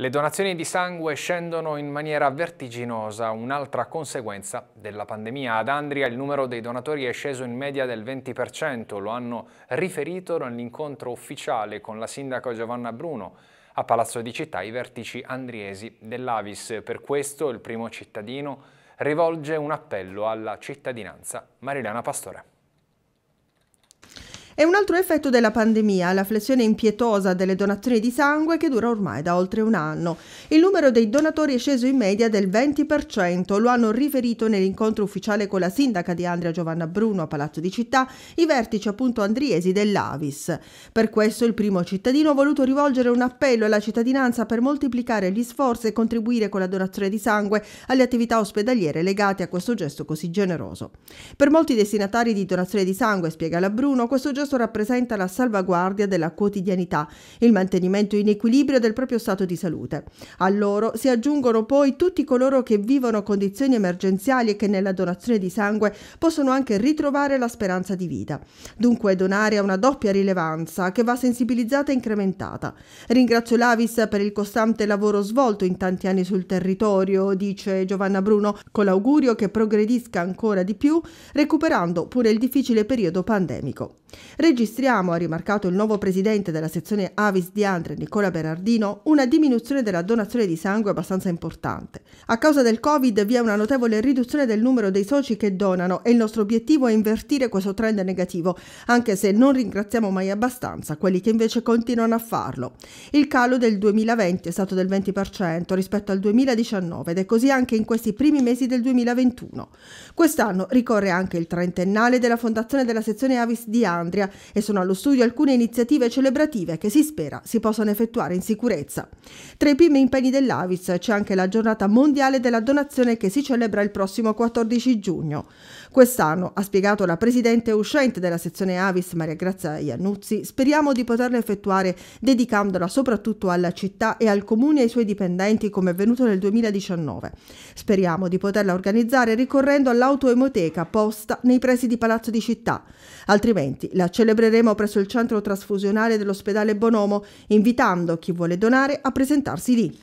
Le donazioni di sangue scendono in maniera vertiginosa, un'altra conseguenza della pandemia. Ad Andria il numero dei donatori è sceso in media del 20%, lo hanno riferito nell'incontro ufficiale con la sindaco Giovanna Bruno. A Palazzo di Città i vertici andriesi dell'Avis. Per questo il primo cittadino rivolge un appello alla cittadinanza. Marilena Pastore. È un altro effetto della pandemia, la flessione impietosa delle donazioni di sangue che dura ormai da oltre un anno. Il numero dei donatori è sceso in media del 20%, lo hanno riferito nell'incontro ufficiale con la sindaca di Andria Giovanna Bruno a Palazzo di Città, i vertici appunto andriesi dell'Avis. Per questo il primo cittadino ha voluto rivolgere un appello alla cittadinanza per moltiplicare gli sforzi e contribuire con la donazione di sangue alle attività ospedaliere legate a questo gesto così generoso. Per molti destinatari di donazione di sangue, spiega la Bruno, questo gesto concorso rappresenta la salvaguardia della quotidianità, il mantenimento in equilibrio del proprio stato di salute. A loro si aggiungono poi tutti coloro che vivono condizioni emergenziali e che nella donazione di sangue possono anche ritrovare la speranza di vita. Dunque donare ha una doppia rilevanza che va sensibilizzata e incrementata. Ringrazio l'Avis per il costante lavoro svolto in tanti anni sul territorio, dice Giovanna Bruno, con l'augurio che progredisca ancora di più, recuperando pure il difficile periodo pandemico. Registriamo, ha rimarcato il nuovo presidente della sezione Avis di Andre, Nicola Berardino, una diminuzione della donazione di sangue abbastanza importante. A causa del Covid vi è una notevole riduzione del numero dei soci che donano e il nostro obiettivo è invertire questo trend negativo, anche se non ringraziamo mai abbastanza quelli che invece continuano a farlo. Il calo del 2020 è stato del 20% rispetto al 2019 ed è così anche in questi primi mesi del 2021. Quest'anno ricorre anche il trentennale della fondazione della sezione Avis di Andria e sono allo studio alcune iniziative celebrative che si spera si possano effettuare in sicurezza. Tra i primi impegni dell'Avis c'è anche la giornata mondiale della donazione che si celebra il prossimo 14 giugno. Quest'anno, ha spiegato la presidente uscente della sezione Avis Maria Grazia Iannuzzi, speriamo di poterla effettuare dedicandola soprattutto alla città e al comune e ai suoi dipendenti come è avvenuto nel 2019. Speriamo di poterla organizzare ricorrendo all'autoemoteca posta nei pressi di Palazzo di Città, altrimenti la celebreremo presso il centro trasfusionale dell'ospedale Bonomo, invitando chi vuole donare a presentarsi lì.